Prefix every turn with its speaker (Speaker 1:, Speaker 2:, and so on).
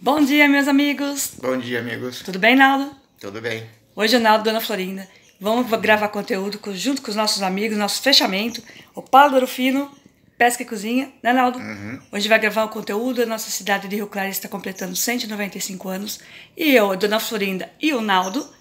Speaker 1: Bom dia, meus amigos.
Speaker 2: Bom dia, amigos. Tudo bem, Naldo? Tudo bem.
Speaker 1: Hoje é Naldo, Dona Florinda. Vamos gravar conteúdo junto com os nossos amigos, nosso fechamento, o Pássaro Fino, Pesca e Cozinha, né, Naldo? Uhum. Hoje vai gravar o conteúdo, a nossa cidade de Rio Claro está completando 195 anos, e eu, a Dona Florinda e o Naldo